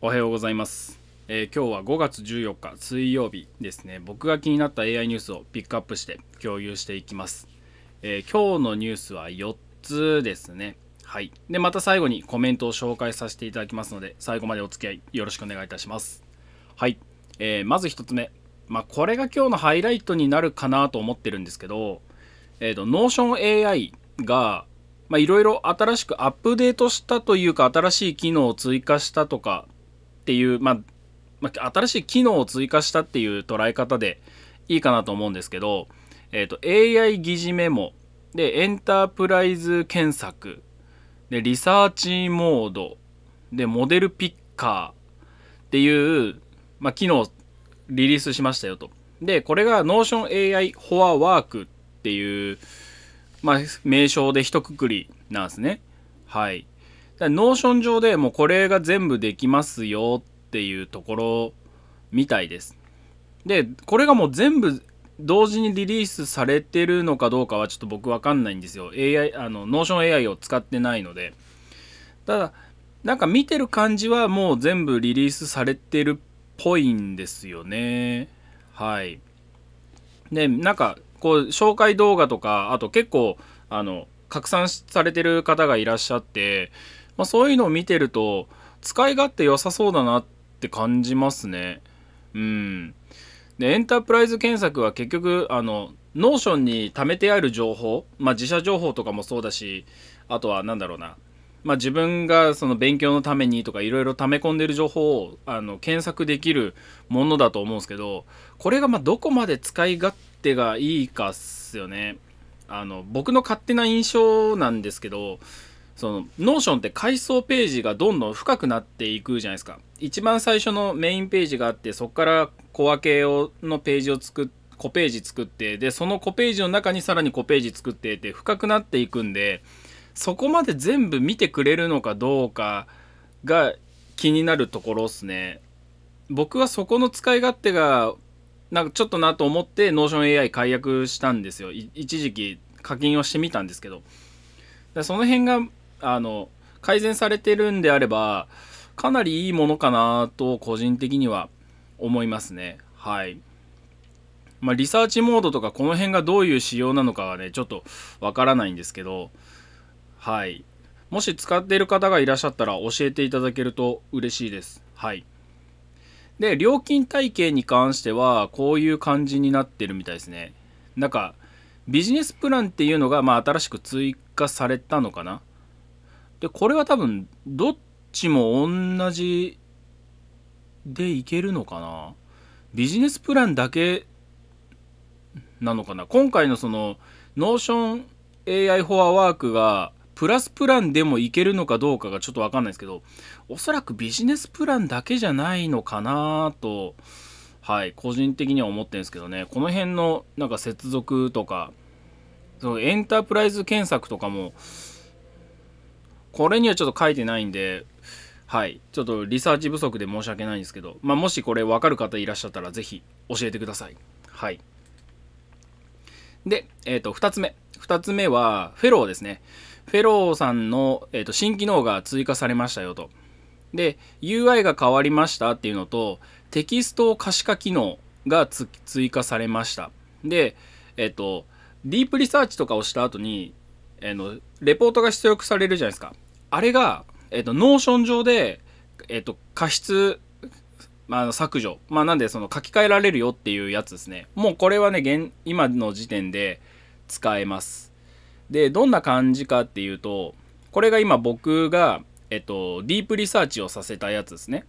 おはようございます、えー、今日は5月14日水曜日ですね僕が気になった AI ニュースをピックアップして共有していきます、えー、今日のニュースは4つですねはいでまた最後にコメントを紹介させていただきますので最後までお付き合いよろしくお願いいたしますはい、えー、まず1つ目まあ、これが今日のハイライトになるかなと思ってるんですけど、えーと、ノ NotionAI がいろいろ新しくアップデートしたというか新しい機能を追加したとかっていう、まあ、まあ、新しい機能を追加したっていう捉え方でいいかなと思うんですけど、えーと、AI 疑似メモでエンタープライズ検索でリサーチモードでモデルピッカーっていう、まあ、機能をリリースしましたよと。でこれが Notion AI フォアワークっていう、まあ、名称で一括りなんですね。はい。だノーション上でもうこれが全部できますよっていうところみたいです。で、これがもう全部同時にリリースされてるのかどうかはちょっと僕わかんないんですよ。AI、あの、ノーション AI を使ってないので。ただ、なんか見てる感じはもう全部リリースされてるっぽいんですよね。はい。で、なんか、こう、紹介動画とか、あと結構、あの、拡散されてる方がいらっしゃって、まあ、そういうのを見てると、使い勝手良さそうだなって感じますね。うん。で、エンタープライズ検索は結局、あの、ノーションに貯めてある情報、まあ、自社情報とかもそうだし、あとは何だろうな、まあ、自分がその勉強のためにとかいろいろ溜め込んでる情報をあの検索できるものだと思うんですけどこれがまどこまで使い勝手がいいかっすよねあの僕の勝手な印象なんですけどその、ノーションって階層ページがどんどん深くなっていくじゃないですか。一番最初のメインページがあって、そこから小分けをのページを作って、5ページ作って、で、その5ページの中にさらに5ページ作ってって深くなっていくんで、そこまで全部見てくれるのかどうかが気になるところっすね。僕はそこの使い勝手が、なんかちょっとなと思って、ノーション AI 解約したんですよ。一時期課金をしてみたんですけど。その辺があの改善されてるんであればかなりいいものかなと個人的には思いますねはいまあ、リサーチモードとかこの辺がどういう仕様なのかはねちょっとわからないんですけどはいもし使っている方がいらっしゃったら教えていただけると嬉しいですはいで料金体系に関してはこういう感じになってるみたいですねなんかビジネスプランっていうのがまあ新しく追加されたのかなで、これは多分、どっちも同じでいけるのかなビジネスプランだけなのかな今回のその、ノーション AI フォアワークが、プラスプランでもいけるのかどうかがちょっとわかんないですけど、おそらくビジネスプランだけじゃないのかなと、はい、個人的には思ってるんですけどね、この辺のなんか接続とか、そのエンタープライズ検索とかも、これにはちょっと書いてないんで、はい。ちょっとリサーチ不足で申し訳ないんですけど、まあ、もしこれ分かる方いらっしゃったら、ぜひ教えてください。はい。で、えっ、ー、と、2つ目。2つ目は、フェローですね。フェローさんの、えーと、新機能が追加されましたよと。で、UI が変わりましたっていうのと、テキスト可視化機能が追加されました。で、えっ、ー、と、ディープリサーチとかをした後に、えーの、レポートが出力されるじゃないですか。あれが、えっと、ノーション上で、えっと、過失、まあ、削除。まあ、なんで、その書き換えられるよっていうやつですね。もうこれはね、現今の時点で使えます。で、どんな感じかっていうと、これが今僕が、えっと、ディープリサーチをさせたやつですね。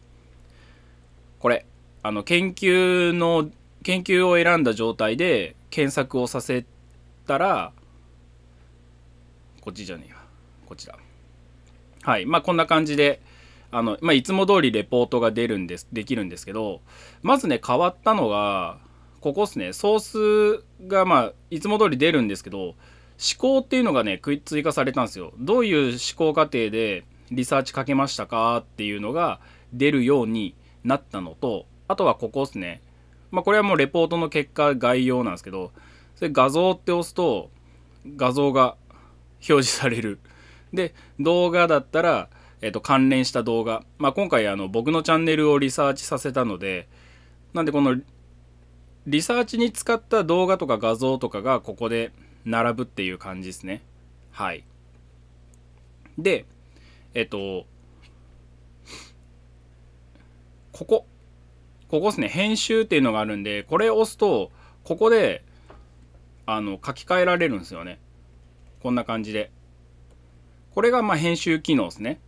これ、あの、研究の、研究を選んだ状態で検索をさせたら、こっちじゃねえよ。こちら。はいまあ、こんな感じであの、まあ、いつも通りレポートが出るんですできるんですけどまずね変わったのがここですねソースが、まあ、いつも通り出るんですけど思考っていうのがね追加されたんですよどういう思考過程でリサーチかけましたかっていうのが出るようになったのとあとはここですね、まあ、これはもうレポートの結果概要なんですけどそれ画像って押すと画像が表示されるで動画だったら、えっと、関連した動画、まあ、今回あの僕のチャンネルをリサーチさせたのでなんでこのリサーチに使った動画とか画像とかがここで並ぶっていう感じですねはいでえっとここここですね編集っていうのがあるんでこれを押すとここであの書き換えられるんですよねこんな感じでこれがま編集機能ですね。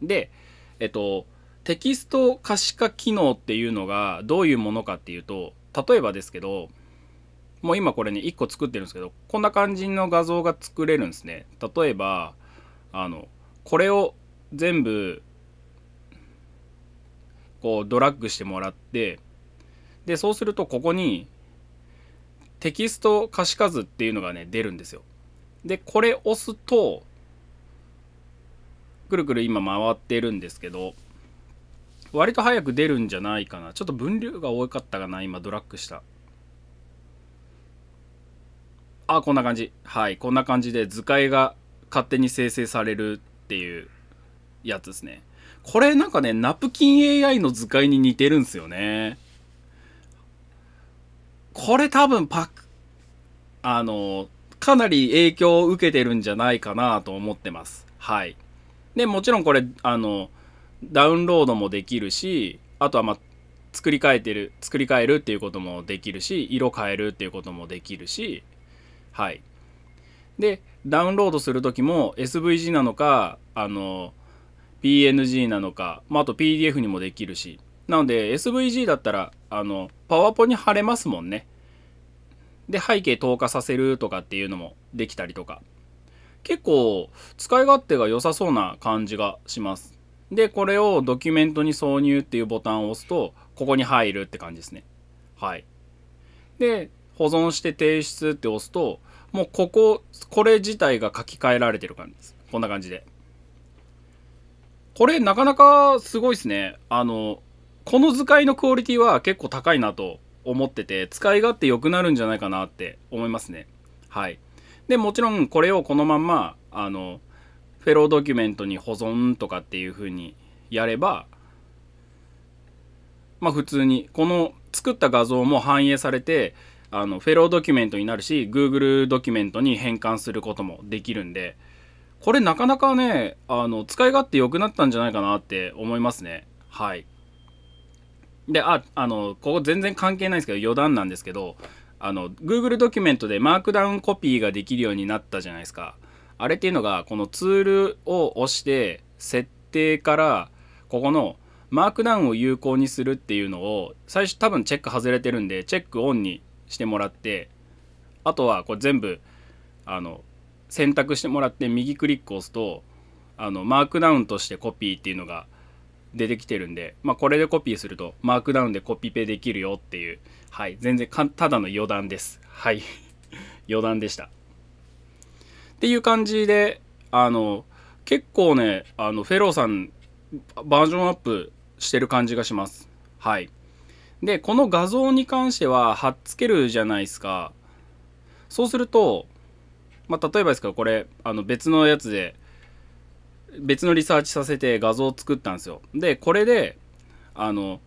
で、えっと、テキスト可視化機能っていうのがどういうものかっていうと、例えばですけど、もう今これね、1個作ってるんですけど、こんな感じの画像が作れるんですね。例えば、あの、これを全部、こうドラッグしてもらって、で、そうするとここに、テキスト可視化図っていうのがね、出るんですよ。で、これ押すと、くるくる今回ってるんですけど割と早く出るんじゃないかなちょっと分量が多かったかな今ドラッグしたあこんな感じはいこんな感じで図解が勝手に生成されるっていうやつですねこれなんかねナプキン AI の図解に似てるんですよねこれ多分パックあのかなり影響を受けてるんじゃないかなと思ってますはいでもちろんこれあのダウンロードもできるしあとはまあ作り変えてる作り変えるっていうこともできるし色変えるっていうこともできるしはいでダウンロードする時も SVG なのかあの PNG なのか、まあ、あと PDF にもできるしなので SVG だったらあのパワポに貼れますもんねで背景透過させるとかっていうのもできたりとか結構使い勝手が良さそうな感じがします。で、これをドキュメントに挿入っていうボタンを押すと、ここに入るって感じですね。はい。で、保存して提出って押すと、もうここ、これ自体が書き換えられてる感じです。こんな感じで。これなかなかすごいですね。あの、この図解のクオリティは結構高いなと思ってて、使い勝手良くなるんじゃないかなって思いますね。はい。でもちろんこれをこのまんまあのフェロードキュメントに保存とかっていうふうにやればまあ普通にこの作った画像も反映されてあのフェロードキュメントになるし Google ドキュメントに変換することもできるんでこれなかなかねあの使い勝手良くなったんじゃないかなって思いますねはいでああのここ全然関係ないんですけど余談なんですけどあの Google ドキュメントでマークダウンコピーができるようになったじゃないですかあれっていうのがこのツールを押して設定からここのマークダウンを有効にするっていうのを最初多分チェック外れてるんでチェックオンにしてもらってあとはこれ全部あの選択してもらって右クリックを押すとあのマークダウンとしてコピーっていうのが出てきてるんで、まあ、これでコピーするとマークダウンでコピペできるよっていう、はい、全然ただの余談です。はい。余談でした。っていう感じで、あの、結構ね、あの、フェローさん、バージョンアップしてる感じがします。はい。で、この画像に関しては、貼っつけるじゃないですか。そうすると、まあ、例えばですけど、これ、あの、別のやつで、別のリサーチさせて画像を作ったんですよ。で、これで、あの、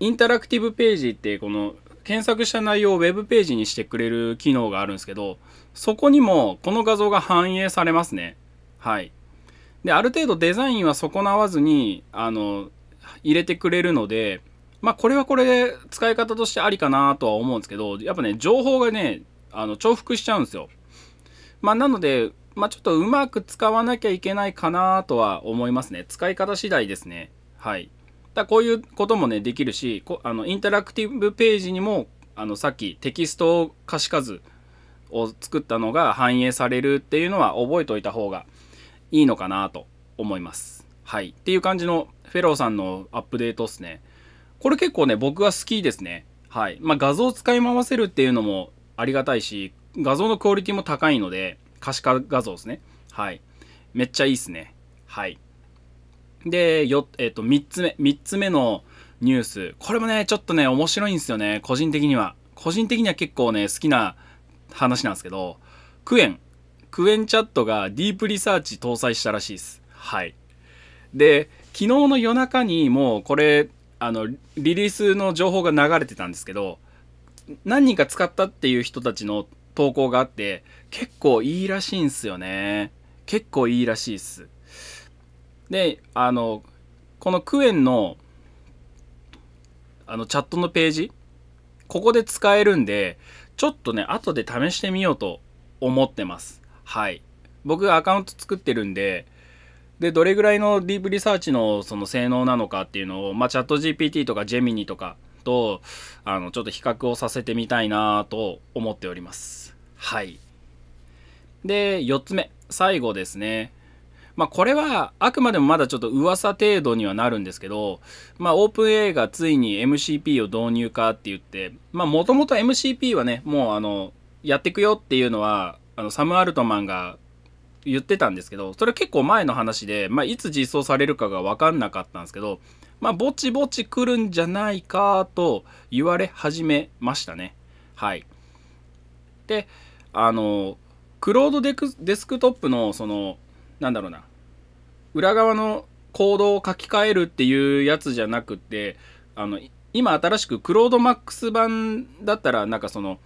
インタラクティブページってこの検索した内容を web ページにしてくれる機能があるんですけど、そこにもこの画像が反映されますね。はい。で、ある程度デザインは損なわずに、あの、入れてくれるので、まあこれはこれで使い方としてありかなとは思うんですけど、やっぱね、情報がね、あの重複しちゃうんですよ。まあなので、まあ、ちょっとうまく使わなきゃいけないかなとは思いますね。使い方次第ですね。はい。だこういうこともね、できるし、こあのインタラクティブページにも、あのさっきテキスト可視化図を作ったのが反映されるっていうのは覚えておいた方がいいのかなと思います。はい。っていう感じのフェローさんのアップデートですね。これ結構ね、僕は好きですね。はい。まあ、画像を使い回せるっていうのもありがたいし、画像のクオリティも高いので、可視化画像ですね。はい。めっちゃいいっすね。はい。で、よ、えっ、ー、と、3つ目、3つ目のニュース。これもね、ちょっとね、面白いんですよね。個人的には。個人的には結構ね、好きな話なんですけど、クエン、クエンチャットがディープリサーチ搭載したらしいです。はい。で、昨日の夜中にもうこれ、あの、リリースの情報が流れてたんですけど、何人か使ったっていう人たちの投稿があって、結構いいらしいんすよね。結構いいらしいっす。で、あの、このクエンの、あの、チャットのページ、ここで使えるんで、ちょっとね、後で試してみようと思ってます。はい。僕がアカウント作ってるんで、で、どれぐらいのディープリサーチのその性能なのかっていうのを、まあ、チャット GPT とかジェミニとか、と、あの、ちょっと比較をさせてみたいなと思っております。はい。で、4つ目、最後ですね。まあ、これはあくまでもまだちょっと噂程度にはなるんですけど、まあ、オープン A がついに MCP を導入かって言って、まあ、もともと MCP はね、もうあの、やっていくよっていうのは、あの、サム・アルトマンが言ってたんですけど、それ結構前の話で、まあ、いつ実装されるかがわかんなかったんですけど、まあ、ぼちぼち来るんじゃないかと言われ始めましたね。はい。で、あの、クロードデデスクトップの、その、なんだろうな、裏側のコードを書き換えるっていうやつじゃなくて、あの、今新しくクロードマックス版だったら、なんかその、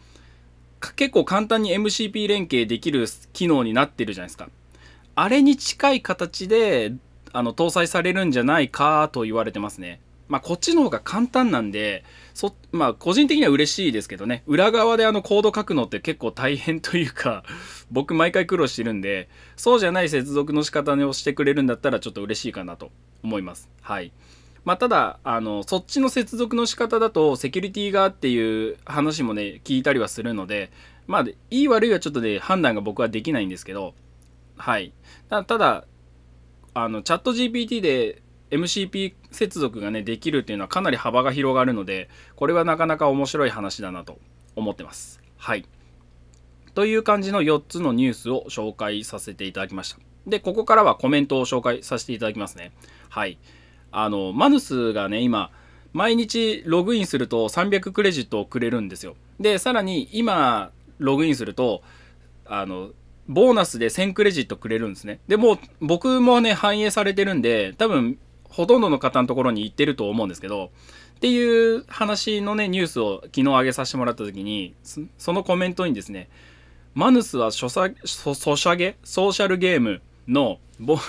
結構簡単に MCP 連携できる機能になってるじゃないですか。あれに近い形であの搭載されるんじゃないかと言われてますね。まあ、こっちの方が簡単なんで、そ、まあ、個人的には嬉しいですけどね、裏側であのコード書くのって結構大変というか、僕毎回苦労してるんで、そうじゃない接続の仕方をしてくれるんだったらちょっと嬉しいかなと思います。はい。まあ、ただ、あの、そっちの接続の仕方だと、セキュリティがっていう話もね、聞いたりはするので、まあ、いい悪いはちょっとで、ね、判断が僕はできないんですけど、はい。ただ、あのチャット GPT で MCP 接続がねできるっていうのはかなり幅が広がるのでこれはなかなか面白い話だなと思ってます。はいという感じの4つのニュースを紹介させていただきました。で、ここからはコメントを紹介させていただきますね。はい。あの、マヌスがね、今、毎日ログインすると300クレジットをくれるんですよ。で、さらに今、ログインすると、あの、ボーナスで1000クレジットくれるんですね。で、も僕もね、反映されてるんで、多分、ほとんどの方のところに行ってると思うんですけど、っていう話のね、ニュースを昨日上げさせてもらった時に、そのコメントにですね、マヌスはソシャゲソーシャルゲームの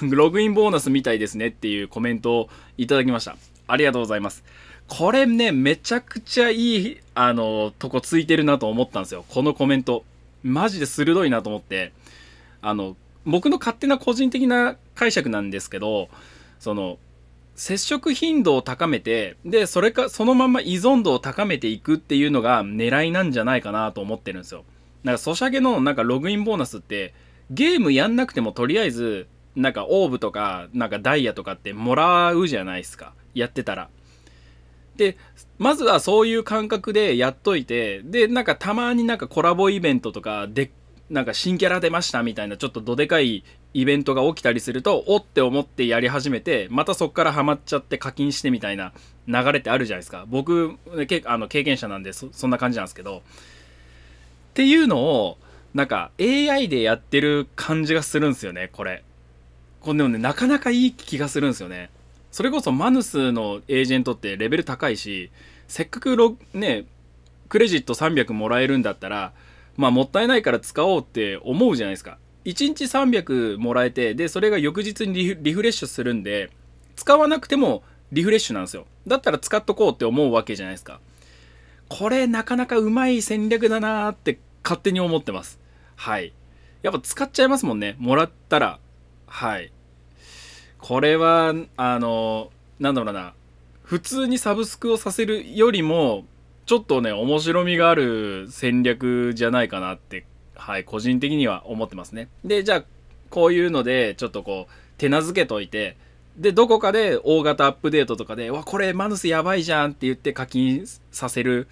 ログインボーナスみたいですねっていうコメントをいただきました。ありがとうございます。これね、めちゃくちゃいい、あの、とこついてるなと思ったんですよ。このコメント。マジで鋭いなと思って。あの僕の勝手な個人的な解釈なんですけどその接触頻度を高めてでそれかそのまま依存度を高めていくっていうのが狙いなんじゃないかなと思ってるんですよ。なんかソシャゲのなんかログインボーナスってゲームやんなくてもとりあえずなんかオーブとかなんかダイヤとかってもらうじゃないですかやってたら。でまずはそういう感覚でやっといてでなんかたまになんかコラボイベントとかでっなんか新キャラ出ましたみたいなちょっとどでかいイベントが起きたりするとおって思ってやり始めてまたそっからハマっちゃって課金してみたいな流れってあるじゃないですか僕けあの経験者なんでそんな感じなんですけどっていうのをなんか AI でやってる感じがするんですよねこれこれでもねなかなかいい気がするんですよねそれこそマヌスのエージェントってレベル高いしせっかくねクレジット300もらえるんだったらまあ、もったいないから使おうって思うじゃないですか。1日300もらえて、で、それが翌日にリフレッシュするんで、使わなくてもリフレッシュなんですよ。だったら使っとこうって思うわけじゃないですか。これなかなかうまい戦略だなーって勝手に思ってます。はい。やっぱ使っちゃいますもんね。もらったら。はい。これは、あの、なんだろうな。普通にサブスクをさせるよりも、ちょっとね、面白みがある戦略じゃないかなって、はい、個人的には思ってますね。で、じゃあ、こういうので、ちょっとこう、手なずけといて、で、どこかで大型アップデートとかで、わ、これマヌスやばいじゃんって言って課金させる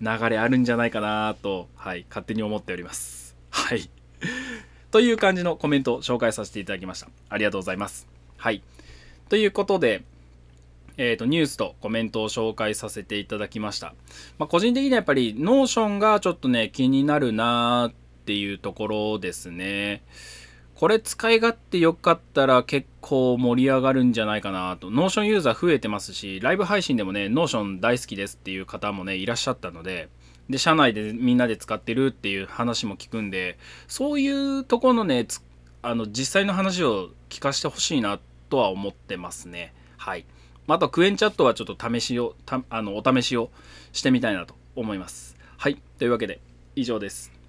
流れあるんじゃないかなと、はい、勝手に思っております。はい。という感じのコメントを紹介させていただきました。ありがとうございます。はい。ということで、えーと、ニュースとコメントを紹介させていただきました。まあ、個人的にはやっぱりノーションがちょっとね、気になるなーっていうところですね。これ使い勝手良かったら結構盛り上がるんじゃないかなと。ノーションユーザー増えてますし、ライブ配信でもね、ノーション大好きですっていう方もね、いらっしゃったので、で、社内でみんなで使ってるっていう話も聞くんで、そういうとこのね、あの、実際の話を聞かせてほしいなとは思ってますね。はい。まあ、あとクエンチャットはちょっと試しをあのお試しをしてみたいなと思います。はいというわけで以上です。